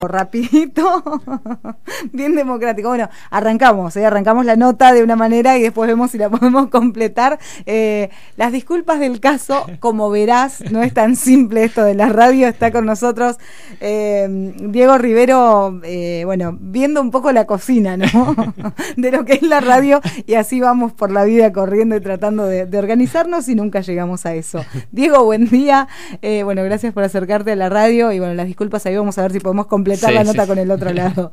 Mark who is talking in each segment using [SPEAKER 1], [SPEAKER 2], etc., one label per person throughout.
[SPEAKER 1] Rapidito, bien democrático. Bueno, arrancamos, ¿eh? arrancamos la nota de una manera y después vemos si la podemos completar. Eh, las disculpas del caso, como verás, no es tan simple esto de la radio. Está con nosotros eh, Diego Rivero, bueno, viendo un poco la cocina, ¿no? De lo que es la radio y así vamos por la vida corriendo y tratando de, de organizarnos y nunca llegamos a eso. Diego, buen día. bueno, gracias por acercarte a la radio y bueno, las disculpas ahí vamos a ver si podemos completar la nota con el otro lado.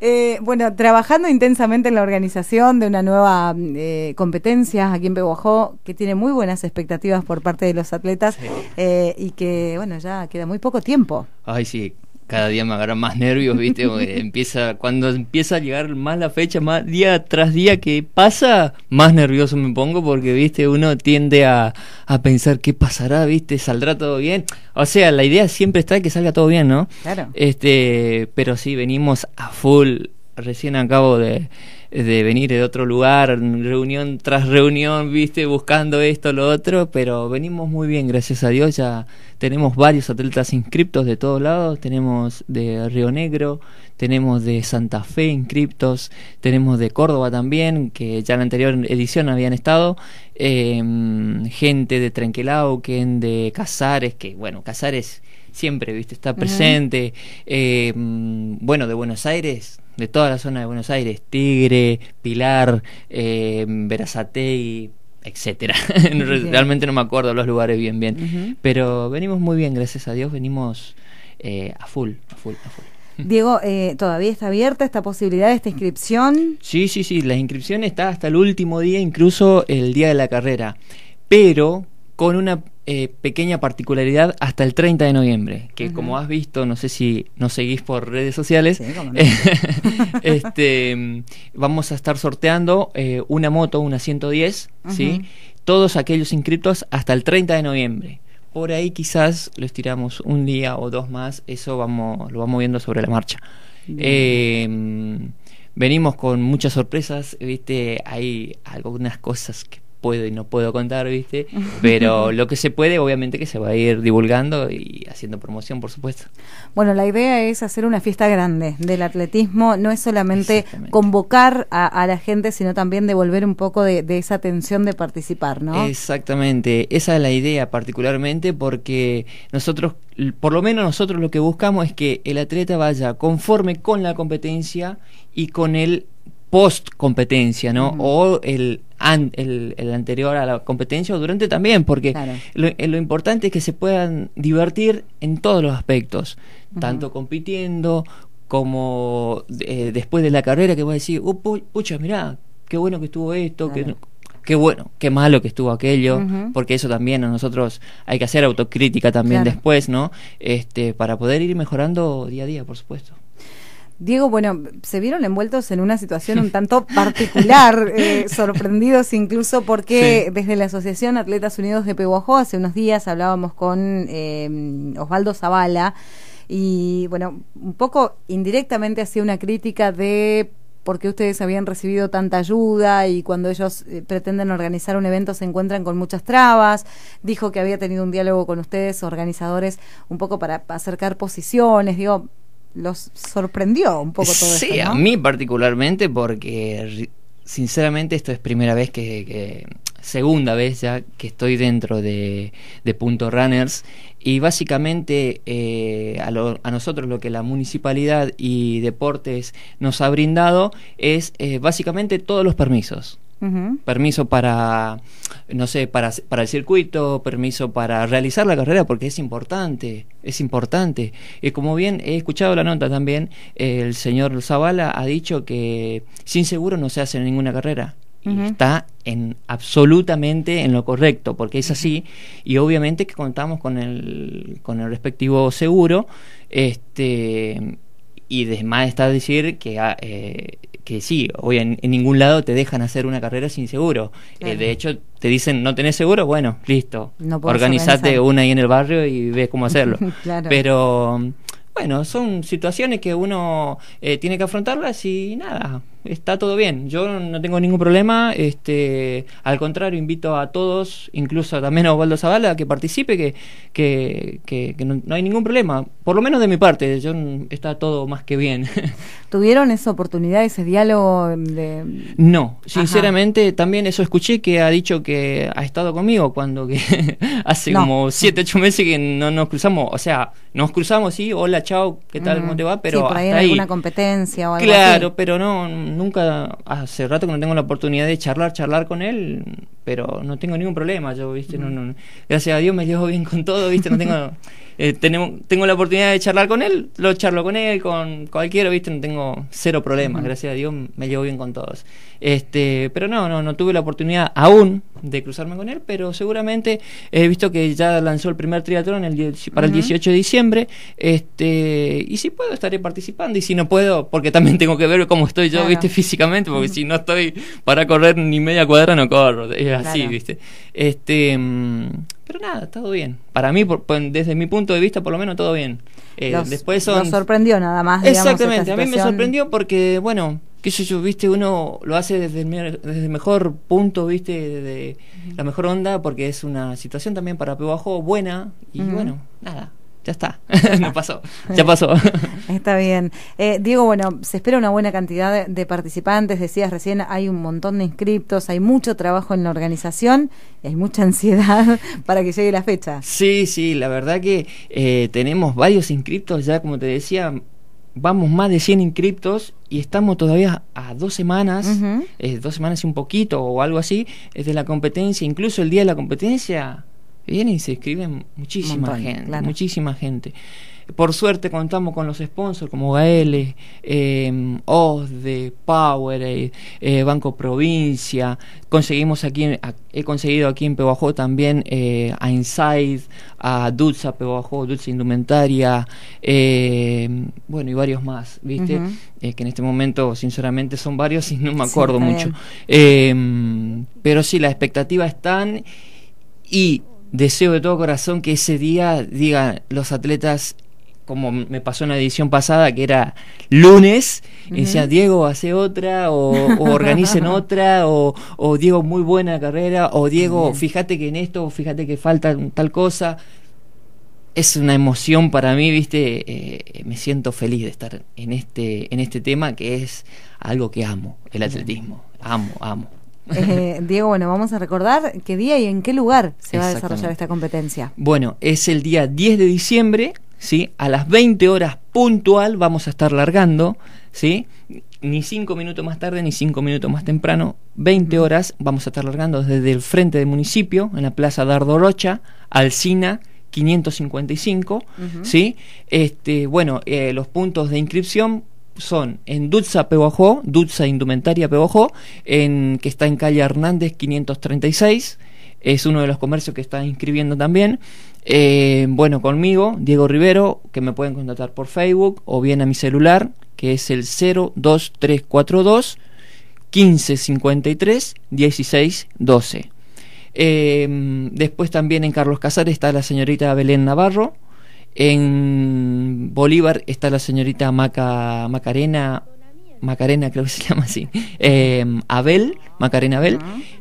[SPEAKER 1] Eh, bueno, trabajando intensamente en la organización de una nueva eh, competencia aquí en Peguajó, que tiene muy buenas expectativas por parte de los atletas eh, y que, bueno, ya queda muy poco tiempo.
[SPEAKER 2] Ay, sí, cada día me agarra más nervios, ¿viste? empieza, cuando empieza a llegar más la fecha, más día tras día que pasa, más nervioso me pongo porque, ¿viste? Uno tiende a, a pensar qué pasará, ¿viste? ¿Saldrá todo bien? O sea, la idea siempre está que salga todo bien, ¿no? Claro. Este, pero sí, venimos a full. Recién acabo de, de venir de otro lugar, reunión tras reunión, ¿viste? Buscando esto, lo otro, pero venimos muy bien, gracias a Dios, ya tenemos varios atletas inscriptos de todos lados, tenemos de Río Negro, tenemos de Santa Fe inscriptos, tenemos de Córdoba también, que ya en la anterior edición habían estado, em, gente de Trenquelauquen, de Casares, que bueno, Casares siempre, viste, está presente, em, bueno, de Buenos Aires, de toda la zona de Buenos Aires, Tigre, Pilar, eh, etcétera. Realmente no me acuerdo los lugares bien, bien. Pero venimos muy bien, gracias a Dios, venimos eh, a full, a full, a full.
[SPEAKER 1] Diego, eh, ¿todavía está abierta esta posibilidad, de esta inscripción?
[SPEAKER 2] Sí, sí, sí, la inscripción está hasta el último día, incluso el día de la carrera, pero con una eh, pequeña particularidad hasta el 30 de noviembre, que como has visto, no sé si nos seguís por redes sociales, este, vamos a estar sorteando eh, una moto, una 110, ¿sí? todos aquellos inscritos hasta el 30 de noviembre. Por ahí quizás lo estiramos un día o dos más, eso vamos, lo vamos viendo sobre la marcha. Em, venimos con muchas sorpresas, viste, hay algunas cosas que puedo y no puedo contar, ¿viste? Pero lo que se puede, obviamente que se va a ir divulgando y haciendo promoción, por supuesto.
[SPEAKER 1] Bueno, la idea es hacer una fiesta grande del atletismo, no es solamente convocar a, la gente, sino también devolver un poco de, esa tensión de participar, ¿no?
[SPEAKER 2] Exactamente, esa es la idea particularmente porque nosotros por lo menos nosotros lo que buscamos es que el atleta vaya conforme con la competencia y con el post competencia, ¿no? O el el, anterior a la competencia o durante también, porque eh, lo, importante es que se puedan divertir en todos los aspectos, tanto compitiendo como eh, después de la carrera que vas a decir, uh, pucha, mirá, qué bueno que estuvo esto, qué bueno, qué malo que estuvo aquello, porque eso también a nosotros hay que hacer autocrítica también después, ¿no? Este, para poder ir mejorando día a día, por supuesto.
[SPEAKER 1] Diego, bueno, se vieron envueltos en una situación un tanto particular, eh, sorprendidos incluso porque desde la Asociación Atletas Unidos de Pehuajó hace unos días hablábamos con em, Osvaldo Zavala y, bueno, un poco indirectamente hacía una crítica de por qué ustedes habían recibido tanta ayuda y cuando ellos eh, pretenden organizar un evento se encuentran con muchas trabas. Dijo que había tenido un diálogo con ustedes, organizadores, un poco para acercar posiciones. Digo, los sorprendió un poco todo esto. Sí, a
[SPEAKER 2] mí particularmente porque sinceramente esto es primera vez que, segunda vez ya que estoy dentro de, de Punto Runners y básicamente eh, a, nosotros lo que la municipalidad y deportes nos ha brindado es eh, básicamente todos los permisos. Permiso para, no sé, para, el circuito, permiso para realizar la carrera, porque es importante, es importante. Y como bien he escuchado la nota también, el señor Zavala ha dicho que sin seguro no se hace ninguna carrera. Y Está en absolutamente en lo correcto, porque es así, y obviamente que contamos con el, con el respectivo seguro, este y además está decir que, ah, eh, que sí, hoy en, ningún lado te dejan hacer una carrera sin seguro. Eh, de hecho, te dicen, no tenés seguro, bueno, listo. Organizate una ahí en el barrio y ves cómo hacerlo. Pero bueno, son situaciones que uno eh, tiene que afrontarlas y nada, está todo bien. Yo no tengo ningún problema. Este, al contrario, invito a todos, incluso también a Osvaldo Zavala, que participe, que, que, no, hay ningún problema. Por lo menos de mi parte, yo está todo más que bien.
[SPEAKER 1] ¿Tuvieron esa oportunidad, ese diálogo
[SPEAKER 2] No, sinceramente, también eso escuché que ha dicho que ha estado conmigo cuando que hace como siete ocho meses que no nos cruzamos. O sea, nos cruzamos, sí, hola, chao, ¿qué tal? ¿Cómo te va? Pero sí, ahí alguna
[SPEAKER 1] competencia o algo Claro,
[SPEAKER 2] pero no nunca, hace rato que no tengo la oportunidad de charlar, charlar con él, pero no tengo ningún problema, yo, viste, no, no, gracias a Dios me llevo bien con todo, viste, no tengo, eh, tenemos, tengo la oportunidad de charlar con él, lo charlo con él, con cualquiera, viste, no tengo cero problemas, gracias a Dios me llevo bien con todos. Este, pero no, no, no tuve la oportunidad aún de cruzarme con él, pero seguramente he visto que ya lanzó el primer triatlón para el 18 de diciembre, este, y si puedo estaré participando, y si no puedo, porque también tengo que ver cómo estoy yo, viste, físicamente, porque si no estoy para correr ni media cuadra no corro. Eh, así, ¿viste? Este, mm, pero
[SPEAKER 1] nada, todo bien.
[SPEAKER 2] Para mí, desde mi punto de vista, por lo menos todo bien. Eh, después sorprendió nada más. Exactamente, a mí me sorprendió porque, bueno, qué sé yo, viste, uno lo hace desde el, desde mejor punto, viste, de, la mejor onda, porque es una situación también para bajo
[SPEAKER 1] buena y bueno,
[SPEAKER 2] nada ya está, no pasó, ya pasó.
[SPEAKER 1] está bien. Eh, Diego, bueno, se espera una buena cantidad de, participantes, decías recién, hay un montón de inscriptos, hay mucho trabajo en la organización, hay mucha ansiedad para que llegue la fecha.
[SPEAKER 2] Sí, sí, la verdad que eh, tenemos varios inscriptos, ya como te decía, vamos más de 100 inscriptos y estamos todavía a dos semanas, eh, dos semanas y un poquito o algo así, es de la competencia, incluso el día de la competencia Vienen y se escriben muchísima gente, muchísima gente. Por suerte contamos con los sponsors como Gael, eh, em, OSDE, Power, eh, eh, Banco Provincia. Conseguimos aquí, he conseguido aquí en Pehuajó también eh, a Inside, a Dulce Pebajó, Dulce Indumentaria, em, bueno, y varios más, ¿viste? que en este momento, sinceramente, son varios y no me acuerdo mucho. Em, pero sí, las expectativas están y deseo de todo corazón que ese día digan los atletas como me pasó en la edición pasada, que era lunes, y decían, Diego, hace otra, o, organicen otra, o, Diego, muy buena carrera, o Diego, fíjate que en esto, fíjate que falta tal cosa. Es una emoción para mí, viste, eh, me siento feliz de estar en este, en este tema que es algo que amo, el atletismo. Amo, amo.
[SPEAKER 1] Eh, Diego, bueno, vamos a recordar qué día y en qué lugar se va a desarrollar esta competencia.
[SPEAKER 2] Bueno, es el día 10 de diciembre, ¿sí? A las 20 horas puntual vamos a estar largando, ¿sí? Ni 5 minutos más tarde, ni 5 minutos más temprano, 20 horas vamos a estar largando desde el frente del municipio, en la Plaza Dardorocha, Alcina. 555, ¿sí? Este, bueno, eh, los puntos de inscripción son en Dulza Peguajó, Dulza Indumentaria Peguajó, en, que está en calle Hernández 536 es uno de los comercios que está inscribiendo también. Eh, bueno, conmigo, Diego Rivero, que me pueden contactar por Facebook o bien a mi celular, que es el 02342 1553 1612. después también en Carlos Casares está la señorita Belén Navarro, en Bolívar está la señorita Maca, Macarena, Macarena creo que se llama así, em, Abel, Macarena Abel,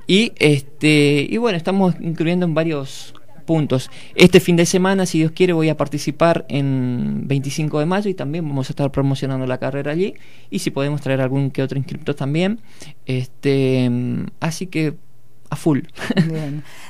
[SPEAKER 2] y, este, y bueno, estamos incluyendo en varios puntos. Este fin de semana, si Dios quiere, voy a participar en 25 de mayo y también vamos a estar promocionando la carrera allí. Y si podemos traer algún que otro inscripto también. Este, em, así que a full.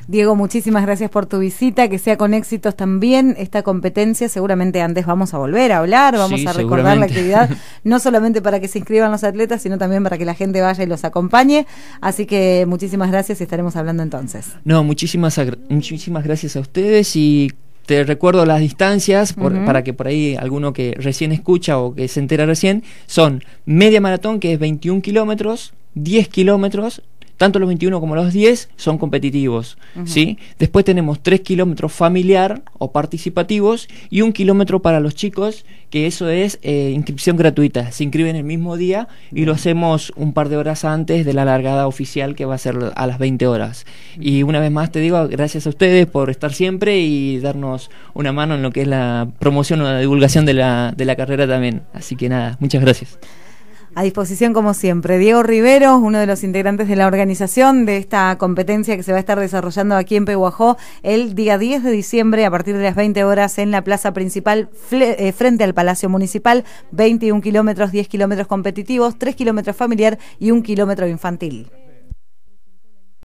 [SPEAKER 1] Diego, muchísimas gracias por tu visita, que sea con éxitos también esta competencia. Seguramente antes vamos a volver a hablar, vamos a recordar la actividad, no solamente para que se inscriban los atletas, sino también para que la gente vaya y los acompañe. Así que muchísimas gracias y estaremos hablando entonces.
[SPEAKER 2] No, muchísimas, muchísimas gracias a ustedes y te recuerdo las distancias para que por ahí alguno que recién escucha o que se entera recién, son media maratón que es 21 kilómetros, 10 kilómetros tanto los 21 como los 10 son competitivos. ¿sí? Después tenemos 3 kilómetros familiar o participativos y un kilómetro para los chicos, que eso es eh, inscripción gratuita. Se inscriben el mismo día y lo hacemos un par de horas antes de la largada oficial que va a ser a las 20 horas. Y una vez más te digo, gracias a ustedes por estar siempre y darnos una mano en lo que es la promoción o la divulgación de la carrera también. Así que nada, muchas gracias.
[SPEAKER 1] A disposición, como siempre, Diego Rivero, uno de los integrantes de la organización de esta competencia que se va a estar desarrollando aquí en Pehuajó el día 10 de diciembre a partir de las 20 horas en la plaza principal eh, frente al Palacio Municipal, 21 kilómetros, 10 kilómetros competitivos, 3 kilómetros familiar y 1 kilómetro infantil.